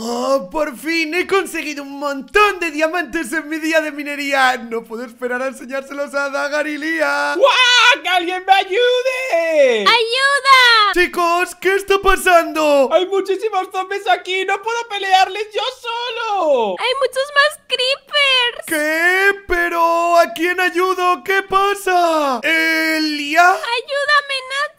¡Oh, por fin! ¡He conseguido un montón de diamantes en mi día de minería! ¡No puedo esperar a enseñárselos a Dagar y Lía! ¡Guau! ¡Que alguien me ayude! ¡Ayuda! Chicos, ¿qué está pasando? ¡Hay muchísimos zombies aquí! ¡No puedo pelearles yo solo! ¡Hay muchos más creepers! ¿Qué? ¿Pero a quién ayudo? ¿Qué pasa? ¿Elia? ¡Ayúdame, Nat!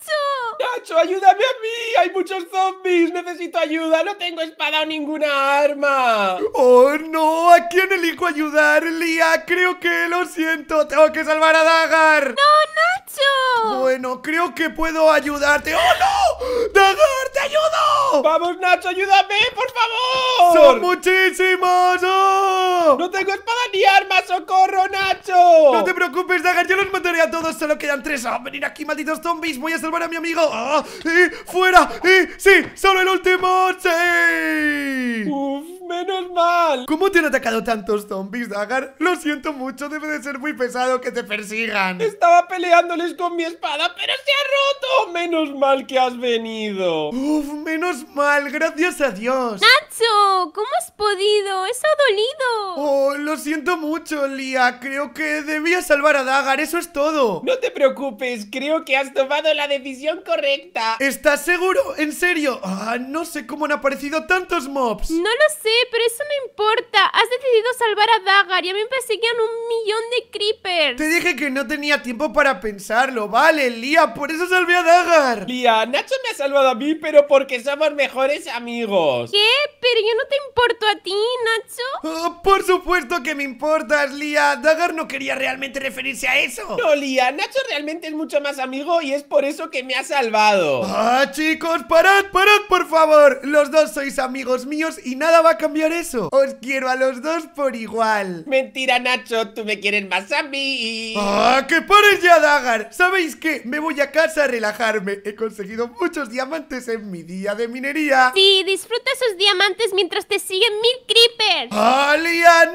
¡Nacho, ayúdame a mí! ¡Hay muchos zombies! ¡Necesito ayuda! ¡No tengo espada o ninguna arma! ¡Oh, no! ¿A quién elijo ayudar, Lía? Ah, creo que lo siento. ¡Tengo que salvar a Dagar! ¡No, Nacho! Bueno, creo que puedo ayudarte. ¡Oh, no! ¡Dagar, te ayudo! ¡Vamos, Nacho, ayúdame, por favor! ¡Son muchísimos! ¡Oh! ¡No tengo espada ni arma! ¡Socorro, Nacho! No te preocupes, Dagar, yo los mataré a todos. Solo quedan tres. Ah, venir aquí, malditos zombies! ¡Voy a salvar a mi amigo! Oh, fuera! ¡Y sí! ¡Solo el último! ¡Sí! ¡Uf! ¡Menos mal! ¿Cómo te han atacado tantos zombies, Dagar? Lo siento mucho, debe de ser muy pesado que te persigan Estaba peleándoles con mi espada pero se ha roto. Menos mal que has venido. Uf, menos mal, gracias a Dios. Nacho, ¿cómo has podido? Eso ha dolido. Oh, lo siento mucho, Lia. Creo que debía salvar a Dagar, eso es todo. No te preocupes, creo que has tomado la decisión correcta. ¿Estás seguro? ¿En serio? Ah, no sé cómo han aparecido tantos mobs. No lo sé, pero eso no importa. Has decidido salvar a Dagar y a mí me perseguían un millón de creepers. Te dije que no tenía tiempo para pensarlo, ¿vale? Lía, por eso salvé a Dagar. Lía, Nacho me ha salvado a mí, pero porque somos mejores amigos. ¿Qué? Pero yo no te importo a ti, Nacho. Oh, por supuesto que me importas, Lía. Dagar no quería realmente referirse a eso. No, Lía, Nacho realmente es mucho más amigo y es por eso que me ha salvado. Ah, chicos, parad, parad, por favor. Los dos sois amigos míos y nada va a cambiar eso. Os quiero a los dos por igual. Mentira, Nacho, tú me quieres más a mí. Ah, que pares ya, Dagar. ¿Sabéis que me voy a casa a relajarme. He conseguido muchos diamantes en mi día de minería. Sí, disfruta esos diamantes mientras te siguen mil creepers. ¡Ah,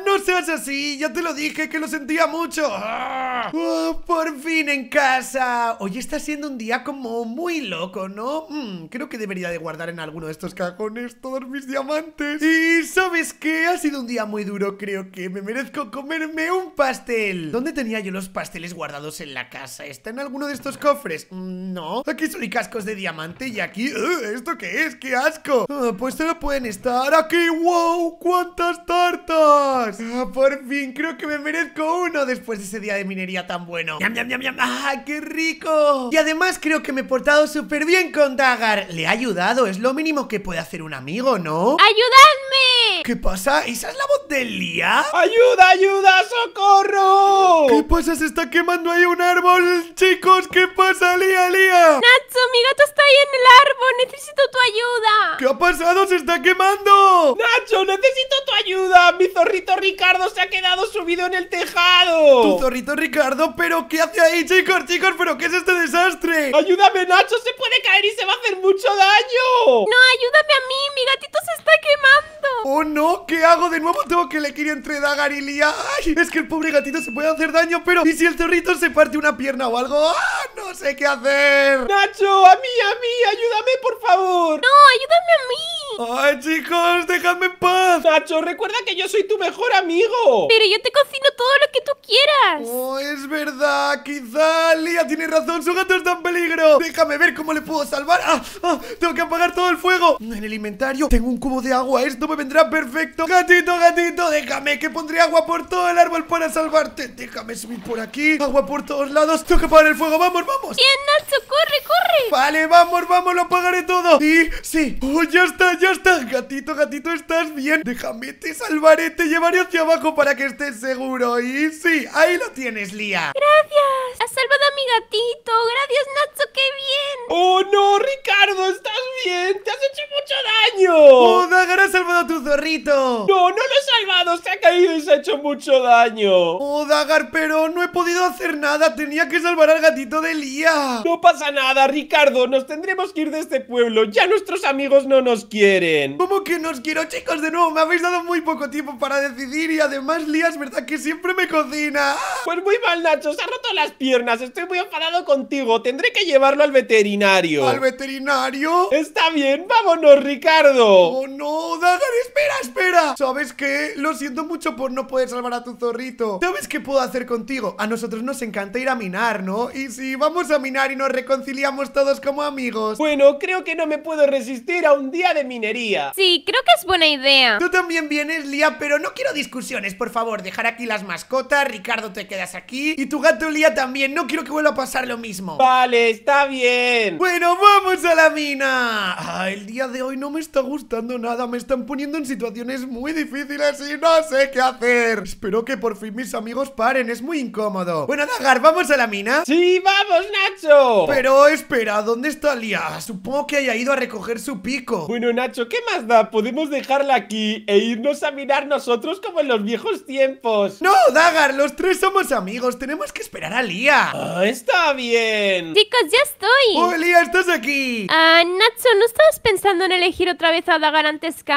¡No seas así! Ya te lo dije que lo sentía mucho. Ah. Oh, ¡Por fin en casa! Hoy está siendo un día como muy loco, ¿no? Mm, creo que debería de guardar en alguno de estos cajones todos mis diamantes. Y ¿sabes qué? Ha sido un día muy duro. Creo que me merezco comerme un pastel. ¿Dónde tenía yo los pasteles guardados en la casa? ¿Está en alguno de estos cofres? Mm, no. Aquí son cascos de diamante y aquí... ¿Esto qué es? ¡Qué asco! Ah, pues solo pueden estar aquí. ¡Wow! ¡Cuántas tartas! Ah, por fin, creo que me merezco uno después de ese día de minería tan bueno. ¡Yam, yam, yam, yam! ¡Ah, qué rico! Y además creo que me he portado súper bien con Dagar. Le he ayudado. Es lo mínimo que puede hacer un amigo, ¿no? ¡Ayudadme! ¿Qué pasa? ¿Esa es la voz de Lía? ¡Ayuda, ayuda! ¡Socorro! ¿Qué pasa? Se está quemando ahí un árbol, chicos. ¿Qué pasa, Lía, Lía? ¡Nacho, mi gato está ahí en el árbol! ¡Necesito tu ayuda! ¿Qué ha pasado? ¡Se está quemando! ¡Nacho, necesito tu ayuda! ¡Mi zorrito Ricardo se ha quedado subido en el tejado! ¿Tu zorrito Ricardo? ¿Pero qué hace ahí, chicos, chicos? ¿Pero qué es este desastre? ¡Ayúdame, Nacho! ¡Se puede caer y se va a hacer mucho daño! ¡No, ayúdame a mí! ¡Mi gatito se está quemando! ¡Oh, no! ¿Qué hago? De nuevo tengo que elegir entre Dagar y Lía. ¡Ay! Es que el pobre gatito se puede hacer daño, pero... ¿Y si el zorrito se parte una pierna o algo? ¡Ah! ¡No sé qué hacer! ¡Nacho! ¡A mí, a mí! ¡Ayúdame, por favor! ¡No, ayúdame a mí! ¡Ay, chicos! déjame en paz! Nacho, recuerda que yo soy tu mejor amigo. Pero yo te cocino todo lo que tú quieras. Oh, es verdad. Quizá Lía tiene razón. Su gato está en peligro. Déjame ver cómo le puedo salvar. Ah, ¡Ah! Tengo que apagar todo el fuego. En el inventario tengo un cubo de agua. Esto me vendrá perfecto. Gatito, gatito, déjame que pondré agua por todo el árbol para salvarte. Déjame subir por aquí. Agua por todos lados. Tengo que apagar el fuego. Vamos, vamos. ¿Quién Nacho, corre, Vale, vamos, vamos, lo apagaré todo. Y sí. Oh, ya está, ya está. Gatito, gatito, estás bien. Déjame, te salvaré, te llevaré hacia abajo para que estés seguro. Y sí, ahí lo tienes, Lía. Gracias. Has salvado a mi gatito. Gracias, Nacho, qué bien. Oh, no, Ricardo, estás bien. Te has hecho mucho daño. Oh, Dagar, has salvado a tu zorrito. No, no lo he salvado. Se ha caído y se ha hecho mucho daño. Oh, Dagar, pero no he podido hacer nada. Tenía que salvar al gatito de Lía. No pasa nada, Ricardo. Ricardo, nos tendremos que ir de este pueblo. Ya nuestros amigos no nos quieren. ¿Cómo que nos quiero, chicos? De nuevo, me habéis dado muy poco tiempo para decidir y además es ¿verdad que siempre me cocina? Pues muy mal, Nacho. Se ha roto las piernas. Estoy muy enfadado contigo. Tendré que llevarlo al veterinario. ¿Al veterinario? Está bien. Vámonos, Ricardo. Oh, no. Dagar, espera, espera. ¿Sabes qué? Lo siento mucho por no poder salvar a tu zorrito. ¿Sabes qué puedo hacer contigo? A nosotros nos encanta ir a minar, ¿no? Y si vamos a minar y nos reconciliamos todos como amigos. Bueno, creo que no me puedo resistir a un día de minería. Sí, creo que es buena idea. Tú también vienes, Lía, pero no quiero discusiones, por favor. Dejar aquí las mascotas, Ricardo te quedas aquí y tu gato Lía también. No quiero que vuelva a pasar lo mismo. Vale, está bien. Bueno, vamos a la mina. Ah, el día de hoy no me está gustando nada. Me están poniendo en situaciones muy difíciles y no sé qué hacer. Espero que por fin mis amigos paren. Es muy incómodo. Bueno, Dagar, ¿vamos a la mina? Sí, vamos, Nacho. Pero espera. ¿Dónde está Lía? Supongo que haya ido a recoger su pico. Bueno, Nacho, ¿qué más da? Podemos dejarla aquí e irnos a mirar nosotros como en los viejos tiempos. No, Dagar, los tres somos amigos. Tenemos que esperar a Lía. Ah, está bien. Chicos, ya estoy. ¡Oh, Lía, estás aquí! Ah, Nacho, ¿no estabas pensando en elegir otra vez a Dagar antes que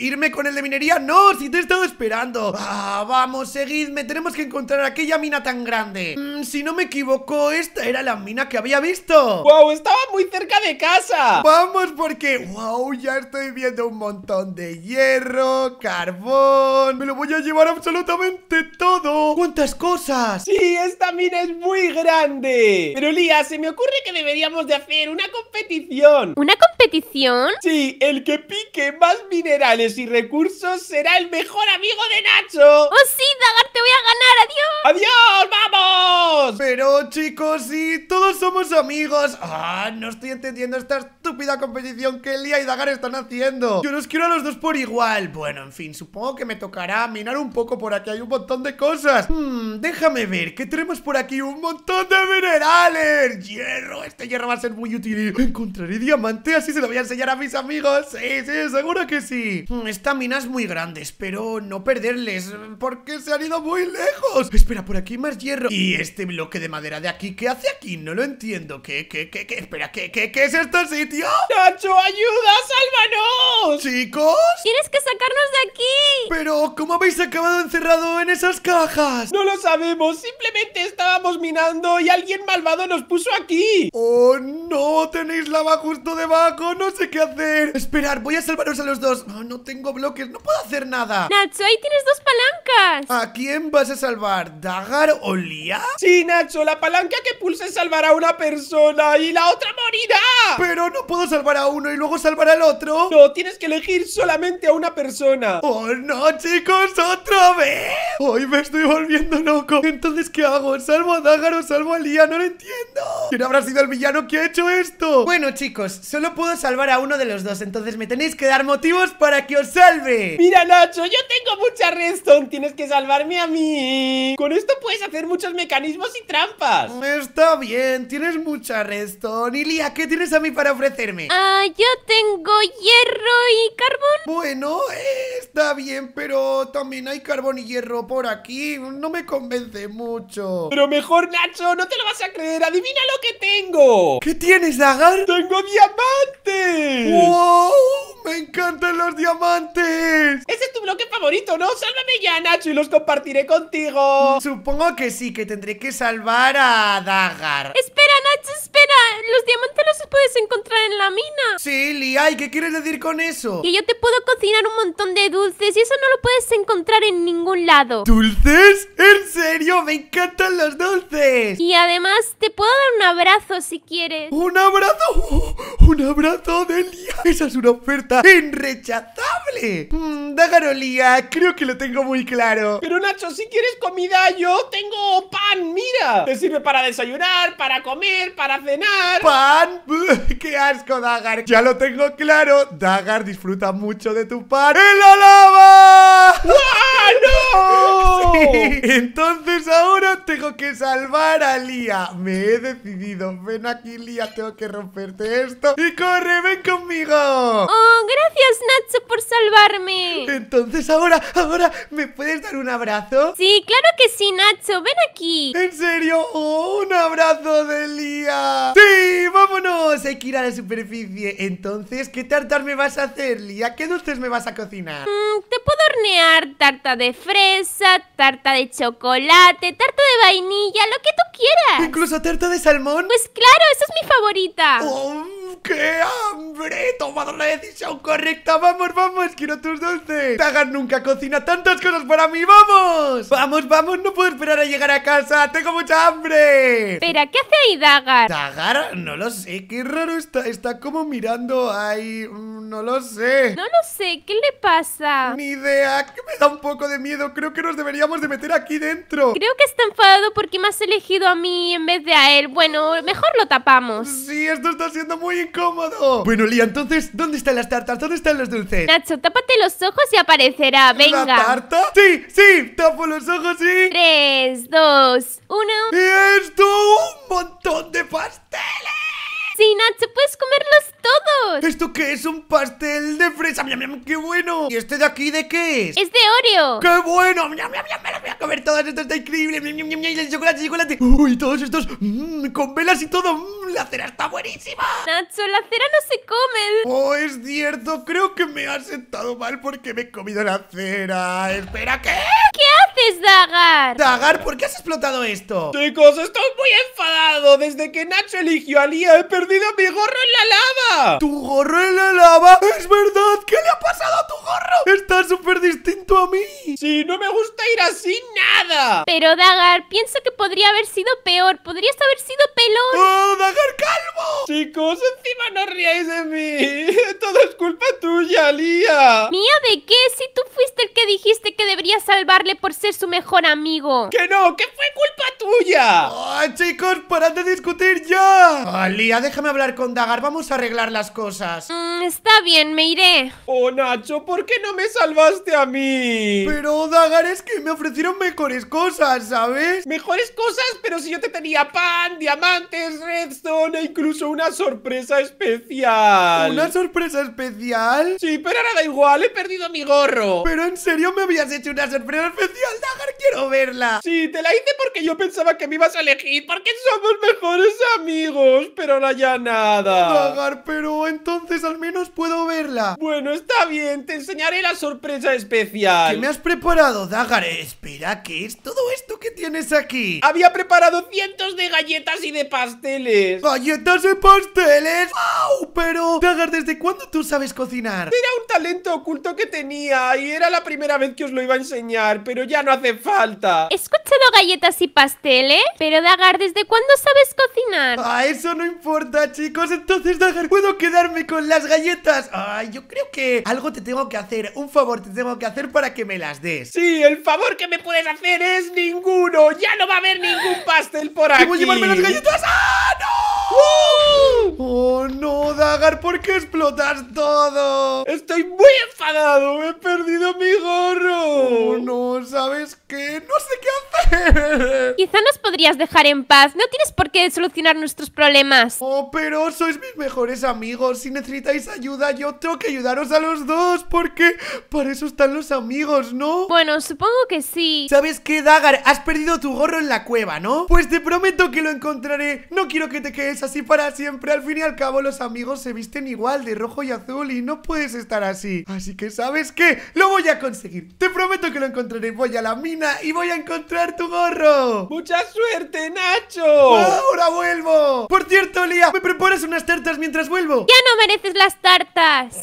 ¿Irme con el de minería? No, si te he estado esperando. Ah, vamos, seguidme. Tenemos que encontrar aquella mina tan grande. Mm, si no me equivoco, esta era la mina que había visto. ¡Wow! estaba muy cerca de casa. Vamos porque, wow, ya estoy viendo un montón de hierro, carbón. Me lo voy a llevar absolutamente todo. ¿Cuántas cosas? Sí, esta mina es muy grande. Pero Lía, se me ocurre que deberíamos de hacer una competición. ¿Una competición? Sí, el que pique más minerales y recursos será el mejor amigo de Nacho. ¡Oh, sí, Dagar, te voy a ganar! ¡Adiós! ¡Adiós! ¡Vamos! Pero chicos, sí, todos somos amigos. ¡Ah! Ah, no estoy entendiendo esta estúpida competición que Elia y Dagar están haciendo. Yo los quiero a los dos por igual. Bueno, en fin, supongo que me tocará minar un poco por aquí. Hay un montón de cosas. Hmm, déjame ver, que tenemos por aquí un montón de minerales. Hierro, este hierro va a ser muy útil. Encontraré diamante, así se lo voy a enseñar a mis amigos. Sí, sí, seguro que sí. Hmm, esta mina es muy grande, espero no perderles, porque se han ido muy lejos. Espera, por aquí hay más hierro. Y este bloque de madera de aquí, ¿qué hace aquí? No lo entiendo. ¿Qué, qué, qué? ¿Qué, espera, qué, qué, qué es este sitio? ¡Nacho, ayuda! ¡Sálvanos! ¿Chicos? ¡Tienes que sacarnos de aquí! Pero, ¿cómo habéis acabado encerrado en esas cajas? No lo sabemos, simplemente estábamos minando y alguien malvado nos puso aquí. ¡Oh, no! Tenéis lava justo debajo, no sé qué hacer. Esperar, voy a salvaros a los dos. no tengo bloques, no puedo hacer nada. Nacho, ahí tienes dos palancas. ¿A quién vas a salvar? ¿Dagar o Lía? Sí, Nacho, la palanca que pulse salvará a una persona y la otra morirá. Pero no puedo salvar a uno y luego salvar al otro. No, tienes que elegir solamente a una persona. Oh, no, chicos, otra vez. Hoy me estoy volviendo loco. Entonces, ¿qué hago? ¿Salvo a Dágaro? ¿Salvo a Lía? No lo entiendo. ¿Quién habrá sido el villano que ha hecho esto? Bueno, chicos, solo puedo salvar a uno de los dos. Entonces me tenéis que dar motivos para que os salve. Mira, Nacho, yo tengo mucha redstone. Tienes que salvarme a mí. Con esto puedes hacer muchos mecanismos y trampas. Está bien, tienes mucha redstone esto. Nilia, ¿qué tienes a mí para ofrecerme? Ah, yo tengo hierro y carbón. Bueno, eh Está bien, pero también hay carbón y hierro por aquí. No me convence mucho. Pero mejor, Nacho, no te lo vas a creer. Adivina lo que tengo. ¿Qué tienes, Dagar? ¡Tengo diamantes! ¡Wow! ¡Me encantan los diamantes! Ese es tu bloque favorito, ¿no? Sálvame ya, Nacho, y los compartiré contigo. Supongo que sí, que tendré que salvar a Dagar. Espera, Nacho, espera. Los diamantes los puedes encontrar en la mina. Sí, Lia, qué quieres decir con eso? Que yo te puedo cocinar un montón de dulces dulces y eso no lo puedes encontrar en ningún lado. ¿Dulces? ¿En serio? ¡Me encantan los dulces! Y además te puedo dar un abrazo si quieres. ¿Un abrazo? ¡Oh! ¡Un abrazo, Lía? Esa es una oferta irrechazable. Mm, Dagarolia, creo que lo tengo muy claro. Pero Nacho, si quieres comida, yo tengo pan, mira. Te sirve para desayunar, para comer, para cenar. ¿Pan? ¡Qué asco, Dagar! Ya lo tengo claro. Dagar disfruta mucho de tu pan. ¡El ¡Ah, no! Entonces ahora tengo que salvar a Lía. Me he decidido. Ven aquí, Lía, tengo que romperte esto. Y corre, ven conmigo. Oh, gracias, Nacho, por salvarme. Entonces ahora, ahora, ¿me puedes dar un abrazo? Sí, claro que sí, Nacho. Ven aquí. ¿En serio? ¡Oh, un abrazo de Lía. ¡Sí! ¡Vámonos! Hay que ir a la superficie. Entonces, ¿qué tartar me vas a hacer, Lía? ¿Qué dulces me vas a cocinar? Mm, te puedo hornear tarta de fresa, tarta de chocolate, tarta de vainilla, lo que tú quieras. ¿Incluso tarta de salmón? Pues claro, esa es mi favorita. ¡Oh, ¡Qué hambre! He tomado la decisión correcta. Vamos, vamos, quiero tus dulces. Dagar nunca cocina tantas cosas para mí, vamos. Vamos, vamos, no puedo esperar a llegar a casa. Tengo mucha hambre. Espera, ¿qué hace ahí Dagar? Dagar, no lo sé, qué raro está. Está como mirando ahí. Mm, no lo sé. No lo sé, ¿qué le pasa? Ni idea. Me da un poco de miedo. Creo que nos deberíamos de meter aquí dentro. Creo que está enfadado porque me has elegido a mí en vez de a él. Bueno, mejor lo tapamos. Sí, esto está siendo muy incómodo. Bueno, Lía, entonces, ¿dónde están las tartas? ¿Dónde están los dulces? Nacho, tápate los ojos y aparecerá. Venga. ¿La tarta? Sí, sí. Tapo los ojos y... Tres, dos, uno. ¡Esto! ¡Un montón de pastel! Nacho, puedes comerlos todos. ¿Esto qué es? ¿Un pastel de fresa? ¡Miam, miam! qué bueno! ¿Y este de aquí de qué es? Es de Oreo. ¡Qué bueno! ¡Miam, miam, miam! Me voy a comer todas, esto está increíble. ¡Miam, miam, miam! Y el chocolate, chocolate. ¡Uy, todos estos! Mmm, con velas y todo. ¡Mmm! la cera está buenísima. Nacho, la cera no se come. Oh, es pues cierto. Creo que me ha sentado mal porque me he comido la cera. Espera, ¿qué? ¿Qué haces, Dagar? Dagar, ¿por qué has explotado esto? Chicos, estoy muy enfadado. Desde que Nacho eligió a Lía he perdido mi gorro en la lava! ¡Tu gorro en la lava! ¡Es verdad! ¿Qué le ha pasado a tu gorro? ¡Está súper distinto a mí! ¡Sí, no me gusta ir así nada! Pero, Dagar, pienso que podría haber sido peor. Podrías haber sido pelón. ¡Oh, Dagar calvo! Chicos, encima no ríais de mí. Todo es culpa tuya, Lía. ¿Mía de qué? Si tú fuiste el que dijiste que debería salvarle por ser su mejor amigo. ¡Que no! ¡Que fue culpa tuya! ¡Oh, chicos, parad de discutir ya! Oh, Lía, déjame hablar con Dagar, vamos a arreglar las cosas. Mm, está bien, me iré. Oh, Nacho, ¿por qué no me salvaste a mí? Pero, Dagar, es que me ofrecieron mejores cosas, ¿sabes? Mejores cosas, pero si yo te tenía pan, diamantes, redstone e incluso una sorpresa especial. ¿Una sorpresa especial? Sí, pero ahora da igual, he perdido mi gorro. Pero en serio me habías hecho una sorpresa especial, Dagar, quiero verla. Sí, te la hice porque yo pensaba que me ibas a elegir, porque somos mejores amigos, pero la nada. Dagar, pero entonces al menos puedo verla. Bueno, está bien, te enseñaré la sorpresa especial. ¿Qué me has preparado, Dagar? Espera, ¿qué es todo esto que tienes aquí? Había preparado cientos de galletas y de pasteles. ¿Galletas y pasteles? ¡Wow! Pero, Dagar, ¿desde cuándo tú sabes cocinar? Era un talento oculto que tenía y era la primera vez que os lo iba a enseñar, pero ya no hace falta. ¿He escuchado galletas y pasteles? Pero, Dagar, ¿desde cuándo sabes cocinar? A eso no importa chicos. Entonces, Dagar, puedo quedarme con las galletas. Ay, yo creo que algo te tengo que hacer. Un favor te tengo que hacer para que me las des. Sí, el favor que me puedes hacer es ninguno. Ya no va a haber ningún pastel por aquí. ¿Puedo llevarme las galletas? ¡Ah, no! ¡Uh! ¡Oh, no, Dagar! ¿Por qué explotas todo? Estoy muy enfadado. He perdido mi gorro. Oh, no, ¿sabes qué? no sé qué hacer. Quizá nos podrías dejar en paz. No tienes por qué solucionar nuestros problemas. Oh, pero sois mis mejores amigos. Si necesitáis ayuda, yo tengo que ayudaros a los dos. Porque para eso están los amigos, ¿no? Bueno, supongo que sí. ¿Sabes qué, Dagar? Has perdido tu gorro en la cueva, ¿no? Pues te prometo que lo encontraré. No quiero que te quedes así para siempre. Al fin y al cabo, los amigos se visten igual, de rojo y azul. Y no puedes estar así. Así que, ¿sabes qué? Lo voy a conseguir. Te prometo que lo encontraré. Voy a la mina y voy a encontrar tu gorro. ¡Mucha suerte, Nacho! ¡Ahora vuelvo! Por cierto, Lía, ¿me preparas unas tartas mientras vuelvo? Ya no mereces las tartas.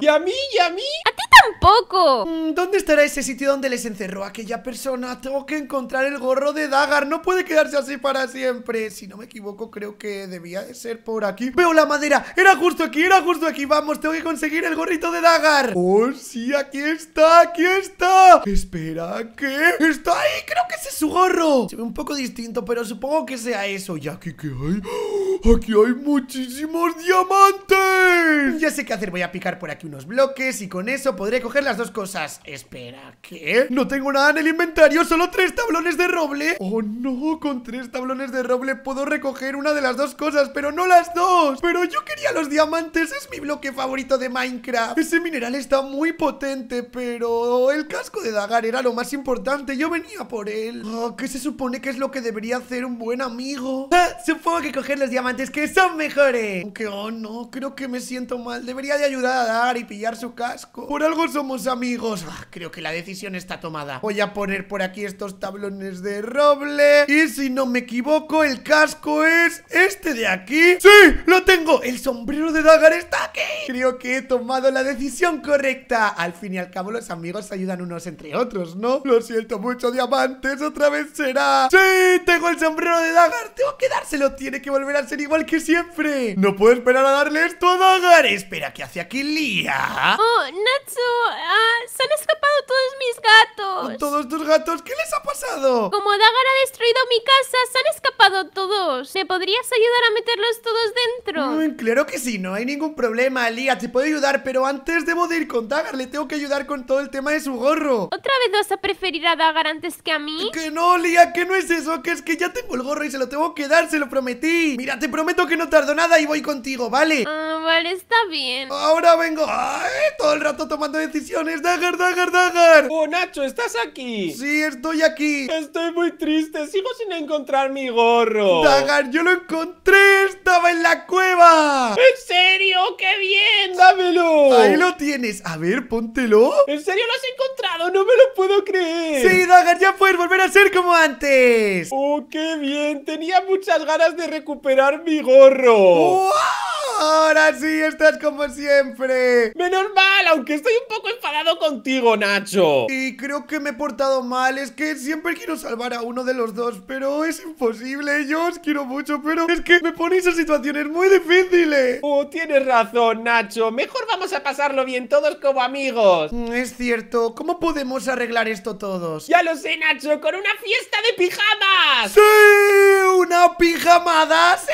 ¿Y a mí? ¿Y a mí? ¿A tampoco! Mm, ¿Dónde estará ese sitio donde les encerró aquella persona? Tengo que encontrar el gorro de Dagar. No puede quedarse así para siempre. Si no me equivoco, creo que debía de ser por aquí. ¡Veo la madera! ¡Era justo aquí! ¡Era justo aquí! ¡Vamos! Tengo que conseguir el gorrito de Dagar. ¡Oh, sí! ¡Aquí está! ¡Aquí está! Espera, ¿qué? ¡Está ahí! ¡Creo que ese es su gorro! Se ve un poco distinto, pero supongo que sea eso. ¿Y aquí qué hay? ¡Oh! ¡Aquí hay muchísimos diamantes! Ya sé qué hacer, voy a picar por aquí unos bloques y con eso podré coger las dos cosas. Espera, ¿qué? No tengo nada en el inventario, solo tres tablones de roble. ¡Oh no! Con tres tablones de roble puedo recoger una de las dos cosas, pero no las dos. Pero yo quería los diamantes, es mi bloque favorito de Minecraft. Ese mineral está muy potente, pero el casco de Dagar era lo más importante, yo venía por él. Ah, ¿Qué se supone que es lo que debería hacer un buen amigo? Ah, supongo que coger los diamantes es que son mejores. Aunque, oh no, creo que me siento mal. Debería de ayudar a Dar y pillar su casco. Por algo somos amigos. Ah, creo que la decisión está tomada. Voy a poner por aquí estos tablones de roble. Y si no me equivoco, el casco es este de aquí. ¡Sí! ¡Lo tengo! ¡El sombrero de Dagar está aquí! Creo que he tomado la decisión correcta. Al fin y al cabo, los amigos se ayudan unos entre otros, ¿no? Lo siento mucho, diamantes. Otra vez será. ¡Sí! ¡Tengo el sombrero de Dagar! ¡Tengo que dárselo! Tiene que volver a ser igual que siempre. No puedo esperar a darle esto a Dagar. Espera, que hace aquí Lía? Oh, Nacho ah, se han escapado todos mis gatos. ¿Todos tus gatos? ¿Qué les ha pasado? Como Dagar ha destruido mi casa, se han escapado ¿Se podrías ayudar a meterlos todos dentro? Mm, claro que sí, no hay ningún problema, Lía. Te puedo ayudar, pero antes debo de ir con Dagar. Le tengo que ayudar con todo el tema de su gorro. ¿Otra vez vas a preferir a Dagar antes que a mí? Que no, Lía, que no es eso. Que es que ya tengo el gorro y se lo tengo que dar, se lo prometí. Mira, te prometo que no tardo nada y voy contigo, ¿vale? Ah, vale, está bien. Ahora vengo. todo el rato tomando decisiones. Dagar, Dagar, Dagar. Oh, Nacho, ¿estás aquí? Sí, estoy aquí. Estoy muy triste. Sigo sin encontrar mi gorro. Dagar. ¡Yo lo encontré! ¡Estaba en la cueva! ¿En serio? ¡Qué bien! ¡Dámelo! Ahí lo tienes. A ver, póntelo. ¿En serio lo has encontrado? ¡No me lo puedo creer! ¡Sí, Dagar! ¡Ya puedes volver a ser como antes! ¡Oh, qué bien! Tenía muchas ganas de recuperar mi gorro. ¡Wow! Ahora sí, estás como siempre. Menos mal, aunque estoy un poco enfadado contigo, Nacho. Y creo que me he portado mal. Es que siempre quiero salvar a uno de los dos, pero es imposible. Yo os quiero mucho, pero es que me ponéis en situaciones muy difíciles. Oh, tienes razón, Nacho. Mejor vamos a pasarlo bien todos como amigos. Mm, es cierto. ¿Cómo podemos arreglar esto todos? Ya lo sé, Nacho, con una fiesta de pijamas. ¡Sí! ¿Una pijamada? ¡Sí!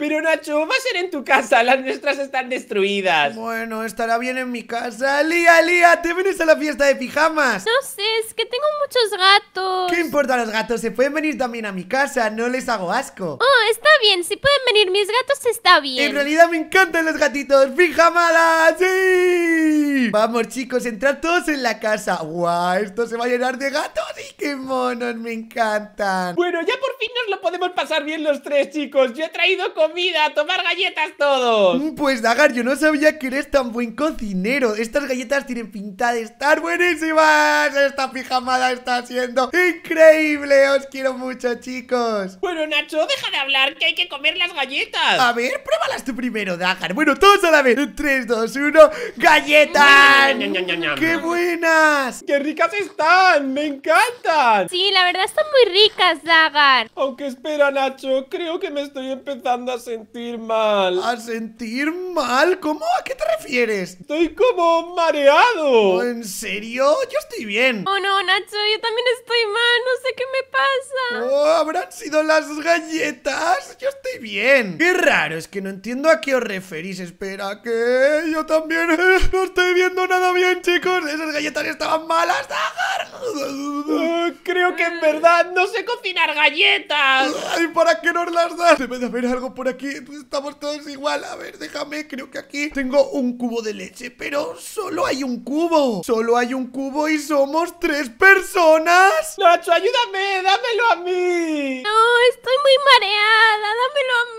Pero, Nacho, va a ser en tu casa las nuestras están destruidas. Bueno, estará bien en mi casa. Lía, Lía, ¿te vienes a la fiesta de pijamas? No sé, es que tengo muchos gatos. ¿Qué importa los gatos? Se pueden venir también a mi casa, no les hago asco. Oh, está bien, si pueden venir mis gatos, está bien. En realidad me encantan los gatitos. ¡Pijamada! ¡Sí! Vamos, chicos, entrad todos en la casa. ¡Guau! Esto se va a llenar de gatos y qué monos, me encantan. Bueno, ya por lo podemos pasar bien los tres, chicos. Yo he traído comida, a tomar galletas todos. Mm, pues, Dagar, yo no sabía que eres tan buen cocinero. Estas galletas tienen pinta de estar buenísimas. Esta pijamada está siendo increíble. Os quiero mucho, chicos. Bueno, Nacho, deja de hablar, que hay que comer las galletas. A ver, pruébalas tú primero, Dagar. Bueno, todos a la vez. 3, 2, 1, galletas. Mm, ¡Qué buenas! ¡Qué ricas están! ¡Me encantan! Sí, la verdad están muy ricas, Dagar que espera, Nacho. Creo que me estoy empezando a sentir mal. ¿A sentir mal? ¿Cómo? ¿A qué te refieres? Estoy como mareado. ¿Oh, ¿En serio? Yo estoy bien. Oh, no, Nacho, yo también estoy mal. No sé qué me pasa. Oh, ¿habrán sido las galletas? Yo estoy bien. Qué raro, es que no entiendo a qué os referís. Espera, que yo también eh, no estoy viendo nada bien, chicos. Esas galletas estaban malas. Ah, creo que en verdad no sé cocinar galletas. ¡Ay, para qué no las das! Debe de haber algo por aquí. Pues, estamos todos igual. A ver, déjame. Creo que aquí tengo un cubo de leche, pero solo hay un cubo. Solo hay un cubo y somos tres personas. Nacho, ayúdame. Dámelo a mí. No, estoy muy mareada. Dámelo a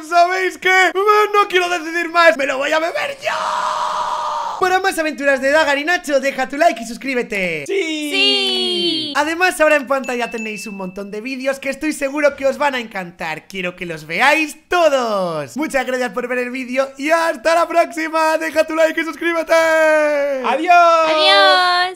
mí. ¿Sabéis qué? No quiero decidir más. ¡Me lo voy a beber yo! Para más aventuras de Dagar y Nacho, deja tu like y suscríbete. ¡Sí! ¡Sí! Además, ahora en pantalla tenéis un montón de vídeos que estoy seguro que os van a encantar. Quiero que los veáis todos. Muchas gracias por ver el vídeo y hasta la próxima. Deja tu like y suscríbete. Adiós. Adiós.